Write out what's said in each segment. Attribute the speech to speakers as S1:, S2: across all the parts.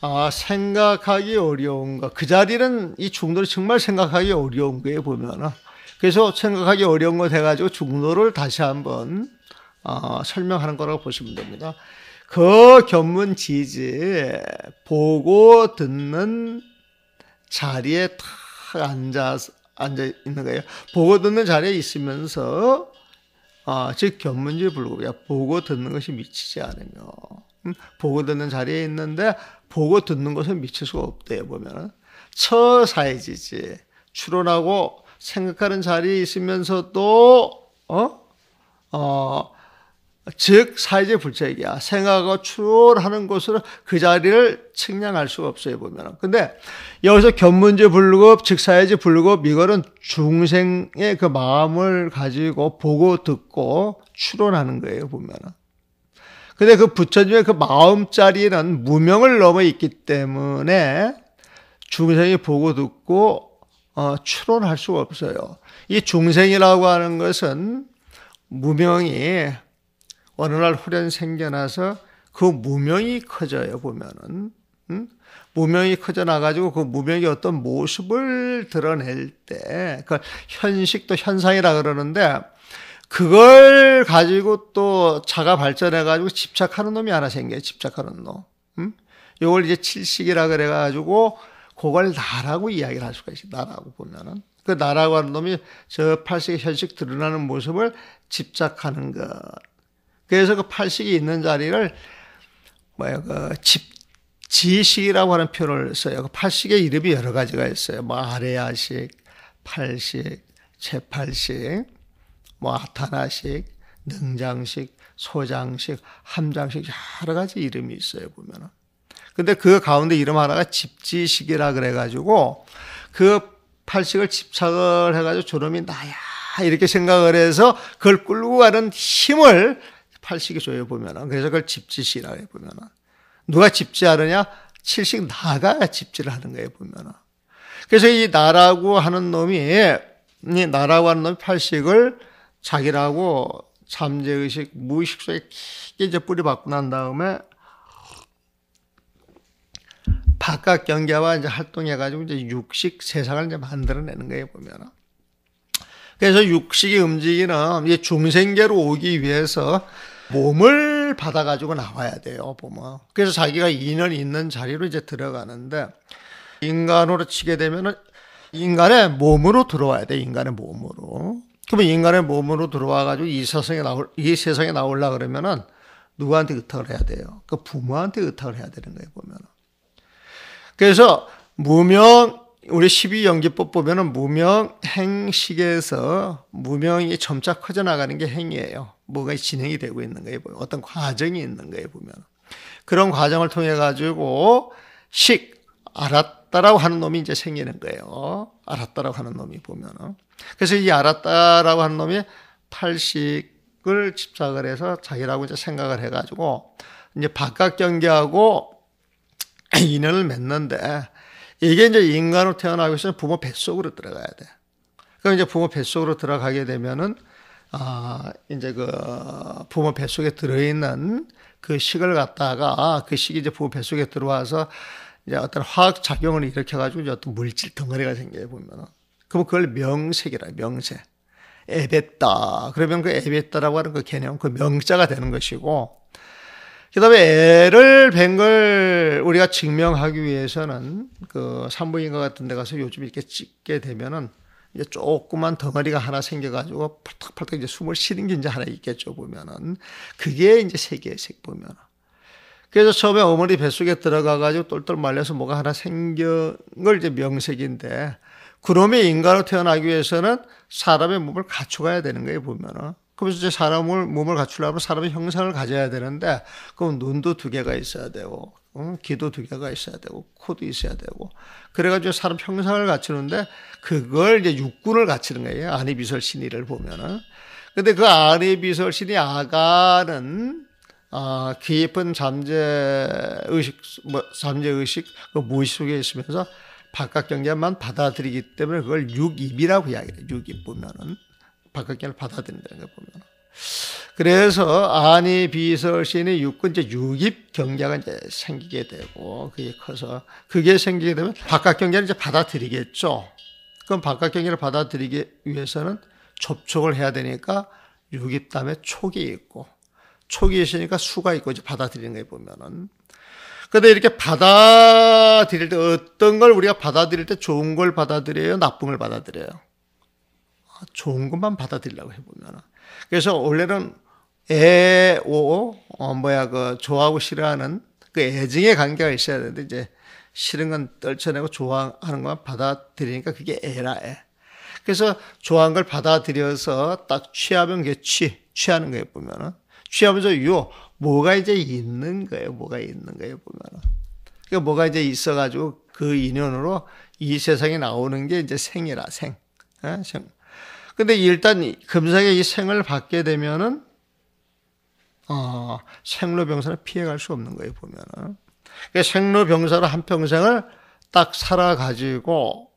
S1: 아, 생각하기 어려운 거. 그 자리는 이 중도를 정말 생각하기 어려운 거예요, 보면은. 그래서 생각하기 어려운 거 돼가지고 중도를 다시 한번 어, 설명하는 거라고 보시면 됩니다. 그 견문 지지 보고 듣는 자리에 탁 앉아 앉아 있는 거예요. 보고 듣는 자리에 있으면서 아, 어, 즉 견문지 불고야 보고 듣는 것이 미치지 않으며 음, 보고 듣는 자리에 있는데 보고 듣는 것에 미칠 수가 없대요 보면은 처사해지지 추론하고 생각하는 자리에 있으면서도 어? 어, 즉 사회제 불책이야. 생각하고 추론하는 곳으로그 자리를 측량할 수가 없어요 보면은. 근데 여기서 견문제 불급, 즉 사회제 불급 이거는 중생의 그 마음을 가지고 보고 듣고 추론하는 거예요 보면은. 근데 그 부처님의 그 마음자리는 무명을 넘어 있기 때문에 중생이 보고 듣고 어, 추론할 수가 없어요. 이 중생이라고 하는 것은 무명이 어느 날 후련 생겨나서 그 무명이 커져요 보면은 응? 무명이 커져 나가지고 그 무명이 어떤 모습을 드러낼 때그 현식도 현상이라 그러는데 그걸 가지고 또 자가 발전해가지고 집착하는 놈이 하나 생겨요. 집착하는 놈. 음? 요걸 이제 칠식이라 그래가지고 그걸 나라고 이야기를 할 수가 있어요. 나라고 보면은. 그 나라고 하는 놈이 저 팔식의 현식 드러나는 모습을 집착하는 것. 그래서 그 팔식이 있는 자리를 뭐야 그 집, 지식이라고 하는 표현을 써요. 그 팔식의 이름이 여러 가지가 있어요. 뭐 아레아식, 팔식, 재팔식 뭐 아타나식, 능장식, 소장식, 함장식 여러 가지 이름이 있어요 보면은. 근데 그 가운데 이름 하나가 집지식이라 그래가지고 그 팔식을 집착을 해가지고 저놈이 나야 이렇게 생각을 해서 그걸 끌고 가는 힘을 팔식이 줘요 보면은. 그래서 그걸 집지식이라 해 보면은. 누가 집지하느냐? 칠식 나가 집지를 하는 거예요 보면은. 그래서 이 나라고 하는 놈이 이 나라고 하는 놈이 팔식을 자기라고 잠재의식, 무의식 속에 깊게 이제 뿌리박고 난 다음에 바깥 경계와 이제 활동해가지고 이제 육식 세상을 이제 만들어내는 거예요, 보면 그래서 육식이 움직이는 이 중생계로 오기 위해서 몸을 받아가지고 나와야 돼요, 보면. 그래서 자기가 인연 있는 자리로 이제 들어가는데, 인간으로 치게 되면은 인간의 몸으로 들어와야 돼, 인간의 몸으로. 그러면 인간의 몸으로 들어와가지고 이 세상에 나올 이 세상에 나올라 그러면은 누구한테 의탁을 해야 돼요? 그 부모한테 의탁을 해야 되는 거예요 보면은. 그래서 무명 우리 12연기법 보면은 무명 행식에서 무명이 점차 커져나가는 게 행위예요. 뭐가 진행이 되고 있는 거예요. 어떤 과정이 있는 거예요 보면. 그런 과정을 통해 가지고 식 알았다라고 하는 놈이 이제 생기는 거예요. 알았다라고 하는 놈이 보면은. 그래서 이 알았다라고 하는 놈이 팔식을 집착을 해서 자기라고 이제 생각을 해가지고 이제 바깥 경계하고 인연을 맺는데 이게 이제 인간으로 태어나고 있으면 부모 뱃속으로 들어가야 돼. 그럼 이제 부모 뱃속으로 들어가게 되면은 아 이제 그 부모 뱃속에 들어있는 그 식을 갖다가 그 식이 이제 부모 뱃속에 들어와서 이제 어떤 화학 작용을 일으켜 가지고 이제 어떤 물질 덩어리가 생겨요 보면은. 그럼 그걸 명색이라 명세. 에베따. 그러면 그 에베따라고 하는 그 개념, 그 명자가 되는 것이고, 그 다음에 애를 뵌걸 우리가 증명하기 위해서는 그 산부인과 같은 데 가서 요즘 이렇게 찍게 되면은 이제 조그만 덩어리가 하나 생겨가지고 펄떡펄떡 이제 숨을 쉬는 게 이제 하나 있겠죠, 보면은. 그게 이제 세계의색 보면은. 그래서 처음에 어머니 뱃속에 들어가가지고 똘똘 말려서 뭐가 하나 생긴 걸 이제 명색인데, 그놈이 인간으로 태어나기 위해서는 사람의 몸을 갖춰가야 되는 거예요, 보면은. 그러면서 이제 사람을, 몸을 갖추려면 사람의 형상을 가져야 되는데, 그럼 눈도 두 개가 있어야 되고, 응? 귀도 두 개가 있어야 되고, 코도 있어야 되고. 그래가지고 사람 형상을 갖추는데, 그걸 이제 육군을 갖추는 거예요. 아니비설 신이를 보면은. 근데 그 아리비설 신이 아가는 아, 깊은 잠재 의식, 뭐, 잠재 의식, 그 무의식 속에 있으면서 바깥 경계만 받아들이기 때문에 그걸 육입이라고 이야기해요. 육입 보면은. 바깥 경계를 받아들인다는 거 보면. 그래서 안이 비설신의 육근제 육입 경계가 이제 생기게 되고 그게 커서 그게 생기게 되면 바깥 경계를 이제 받아들이겠죠. 그럼 바깥 경계를 받아들이기 위해서는 접촉을 해야 되니까 육입담에 촉이 있고 촉이 있으니까 수가 있고 이제 받아들이는 거에 보면은. 근데 이렇게 받아들일 때 어떤 걸 우리가 받아들일 때 좋은 걸 받아들여요? 나쁜 걸 받아들여요? 아, 좋은 것만 받아들이려고 해보면은. 그래서 원래는 애오, 어, 뭐야, 그 좋아하고 싫어하는 그 애증의 관계가 있어야 되는데 이제 싫은 건 떨쳐내고 좋아하는 것만 받아들이니까 그게 애라 애. 그래서 좋아하는 걸 받아들여서 딱 취하면 그게 취. 취하는 거예요 보면은 취하면서 요 뭐가 이제 있는 거예요. 뭐가 있는 거예요 보면은. 그러니까 뭐가 이제 있어가지고 그 인연으로 이 세상에 나오는 게 이제 생이라 생. 에? 예, 생. 근데 일단 금상에 이 생을 받게 되면은 어, 생로병사를 피해갈 수 없는 거예요 보면은. 그러니까 생로병사로 한 평생을 딱 살아가지고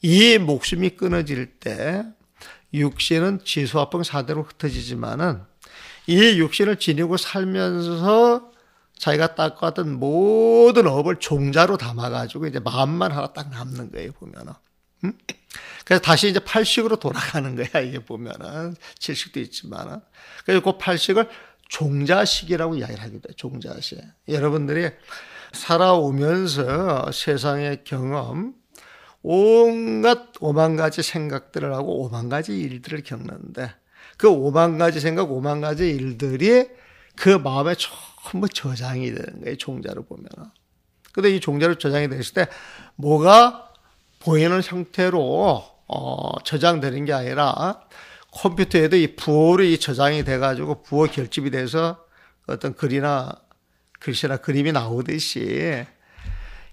S1: 이 목숨이 끊어질 때 육신은 지수화병 사대로 흩어지지만은 이 육신을 지니고 살면서 자기가 닦아왔던 모든 업을 종자로 담아가지고 이제 마음만 하나 딱 남는 거예요, 보면은. 음? 그래서 다시 이제 팔식으로 돌아가는 거야, 이게 보면은. 칠식도 있지만은. 그래서 그 팔식을 종자식이라고 이야기를 하기도 해요, 종자식. 여러분들이 살아오면서 세상의 경험, 온갖 오만 가지 생각들을 하고 오만 가지 일들을 겪는데 그 오만 가지 생각, 오만 가지 일들이 그 마음에 전부 저장이 되는 거예요. 종자로 보면. 근데 이 종자로 저장이 됐을 때 뭐가 보이는 형태로 어, 저장되는 게 아니라 컴퓨터에도 이 부호로 이 저장이 돼가지고 부호 결집이 돼서 어떤 글이나 글씨나 그림이 나오듯이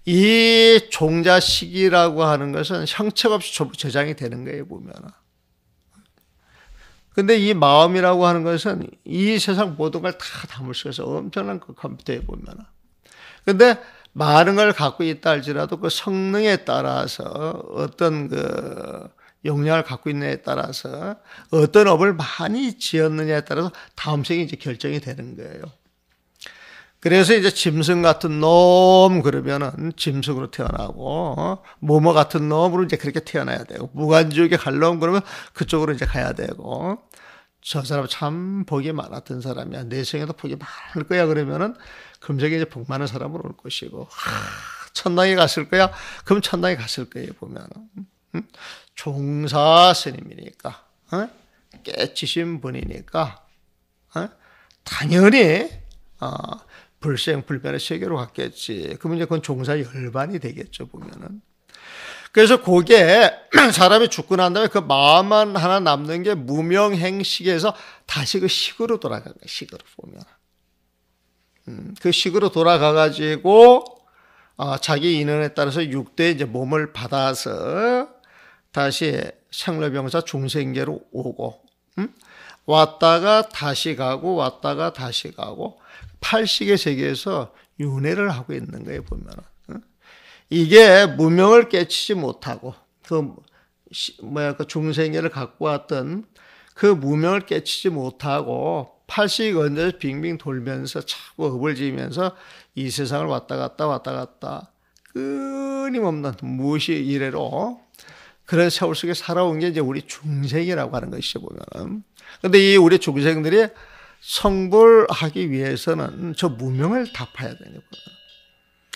S1: 이 종자식이라고 하는 것은 형책없이 저장이 되는 거예요, 보면. 근데 이 마음이라고 하는 것은 이 세상 모든 걸 다 담을 수 있어서 엄청난 그 컴퓨터에 보면. 근데 많은 걸 갖고 있다 할지라도 그 성능에 따라서 어떤 그 역량을 갖고 있느냐에 따라서 어떤 업을 많이 지었느냐에 따라서 다음 생이 이제 결정이 되는 거예요. 그래서 이제 짐승 같은 놈 그러면은 짐승으로 태어나고 어? 모모 같은 놈으로 이제 그렇게 태어나야 되고 무관지옥에갈 놈 그러면 그쪽으로 이제 가야 되고 어? 저 사람 참 복이 많았던 사람이야 내 생에도 복이 많을 거야 그러면은 금세에 이제 복 많은 사람으로 올 것이고 하, 천당에 갔을 거야 그럼 천당에 갔을 거예요 보면은 응? 종사 스님이니까 어? 깨치신 분이니까 어? 당연히 어, 불생불멸의 세계로 갔겠지. 그러면 이제 그건 종사 열반이 되겠죠, 보면은. 그래서 그게 사람이 죽고 난 다음에 그 마음만 하나 남는 게 무명행식에서 다시 그 식으로 돌아가거예 식으로 보면. 음, 그 식으로 돌아가가지고, 어, 자기 인원에 따라서 6대 이제 몸을 받아서 다시 생로병사 중생계로 오고, 음? 왔다가 다시 가고, 왔다가 다시 가고, 팔식의 세계에서 윤회를 하고 있는 거예요, 보면은. 이게 무명을 깨치지 못하고, 그, 뭐야, 그 중생애를 갖고 왔던 그 무명을 깨치지 못하고, 팔식 그 언제서 빙빙 돌면서 자꾸 업을 지면서 이 세상을 왔다 갔다 왔다 갔다 끊임없는 무시 이래로 그런 세월 속에 살아온 게 이제 우리 중생이라고 하는 것이죠, 보면은. 근데 이 우리 중생들이 성불하기 위해서는 저 무명을 다 파야 되 거예요.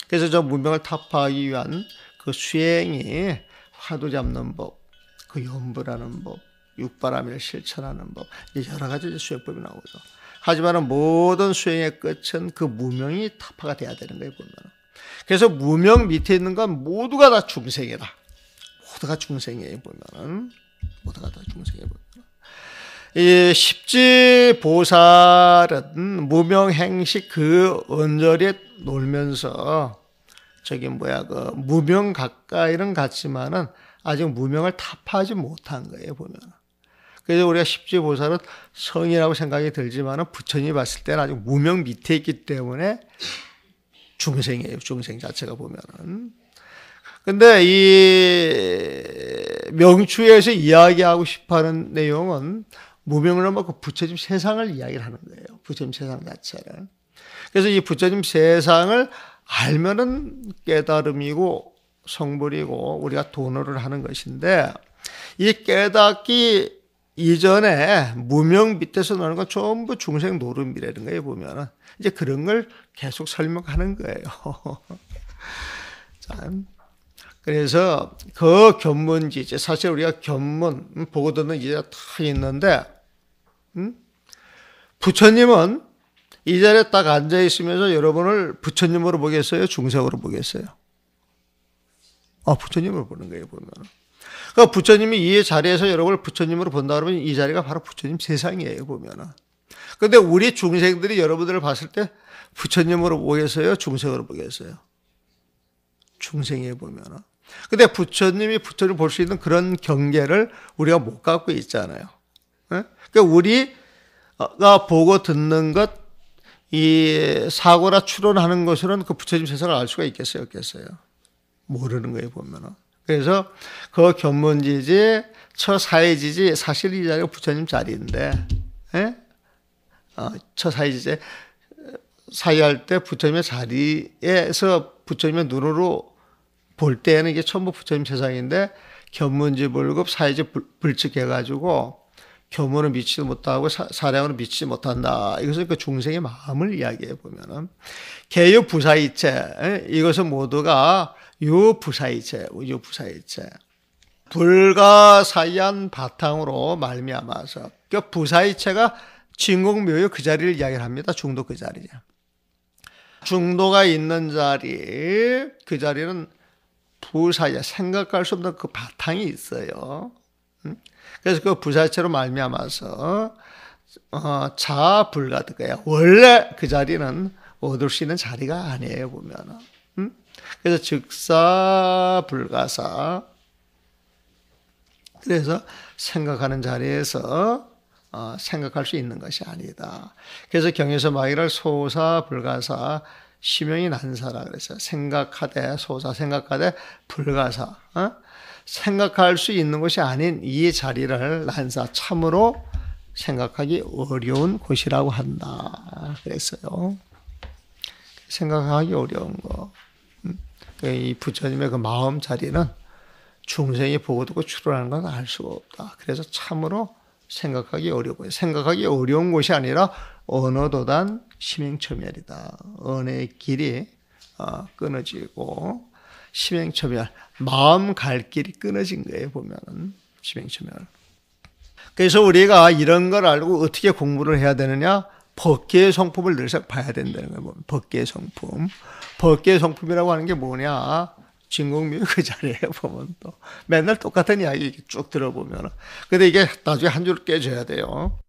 S1: 그래서 저 무명을 타파하기 위한 그 수행이 화두 잡는 법, 그 염불하는 법, 육바람일 실천하는 법, 이제 여러 가지 수행법이 나오죠. 하지만 모든 수행의 끝은 그 무명이 타파가 돼야 되는 거예요, 보면. 그래서 무명 밑에 있는 건 모두가 다 중생이다. 모두가 중생이에요, 보면은. 모두가 다 중생이에요, 보면. 이 십지보살은 무명행식 그 언저리에 놀면서 저기 뭐야 그 무명 가까이는 같지만은 아직 무명을 타파하지 못한 거예요 보면. 그래서 우리가 십지보살은 성이라고 생각이 들지만은 부처님이 봤을 때는 아직 무명 밑에 있기 때문에 중생이에요 중생 자체가 보면은. 근데 이 명추에서 이야기하고 싶어하는 내용은 무명을 넘어고 그 부처님 세상을 이야기를 하는 거예요. 부처님 세상 자체를. 그래서 이 부처님 세상을 알면은 깨달음이고 성불이고 우리가 도노를 하는 것인데 이 깨닫기 이전에 무명 밑에서 나는 건 전부 중생 노름이라는 거예요 보면은 이제 그런 걸 계속 설명하는 거예요. 참. 그래서 그 견문지 이제 사실 우리가 견문 음, 보고 듣는 이제 다 있는데 부처님은 이 자리에 딱 앉아 있으면서 여러분을 부처님으로 보겠어요? 중생으로 보겠어요? 아, 부처님을 보는 거예요, 보면. 그러니까 부처님이 이 자리에서 여러분을 부처님으로 본다 그러면 이 자리가 바로 부처님 세상이에요, 보면은. 근데 우리 중생들이 여러분들을 봤을 때 부처님으로 보겠어요? 중생으로 보겠어요? 중생에 이 보면은. 근데 부처님이 부처님을볼 수 있는 그런 경계를 우리가 못 갖고 있잖아요. 예? 그러니까 우리가 어, 보고 듣는 것, 이 사고라 추론하는 것으로는 그 부처님 세상을 알 수가 있겠어요, 없겠어요? 모르는 거예요, 보면은. 그래서 그 견문지지, 처사회지지, 사실 이 자리가 부처님 자리인데, 예? 어, 처사회지지, 사유할때 부처님의 자리에서 부처님의 눈으로 볼 때에는 이게 전부 부처님 세상인데, 견문지 불급, 사회지 불, 불측해가지고, 교모는 믿지도 못하고 사, 사량은 믿지 못한다. 이것은 그 중생의 마음을 이야기해 보면은 개요 부사이체 이것은 모두가 요 부사이체 요 부사이체 불가사의한 바탕으로 말미암아서 그 부사이체가 진공묘요 그 자리를 이야기 합니다. 중도 그 자리죠. 중도가 있는 자리 그 자리는 부사야 생각할 수 없는 그 바탕이 있어요. 그래서 그 부사체로 말미암아서 어, 자 불가득해요. 원래 그 자리는 얻을 수 있는 자리가 아니에요 보면은. 그래서 즉사 불가사. 그래서 생각하는 자리에서 어, 생각할 수 있는 것이 아니다. 그래서 경에서 마이를 소사 불가사 심명이 난사라 그래서 생각하되 소사 생각하되 불가사. 어? 생각할 수 있는 것이 아닌 이 자리를 난사 참으로 생각하기 어려운 곳이라고 한다. 그랬어요. 생각하기 어려운 거. 음. 그 이 부처님의 그 마음 자리는 중생이 보고 듣고 추론하는 건 알 수가 없다. 그래서 참으로 생각하기 어려고 생각하기 어려운 곳이 아니라 언어도단 심행처멸이다. 언의 길이 어, 끊어지고 심행초별, 마음 갈 길이 끊어진 거예요, 보면은. 심행초별. 그래서 우리가 이런 걸 알고 어떻게 공부를 해야 되느냐? 법계의 성품을 늘상 봐야 된다는 거예요. 법계의 성품. 법계의 성품이라고 하는 게 뭐냐? 진공묘 미그 자리에 보면 또 맨날 똑같은 이야기 쭉 들어보면. 근데 이게 나중에 한 줄 깨져야 돼요.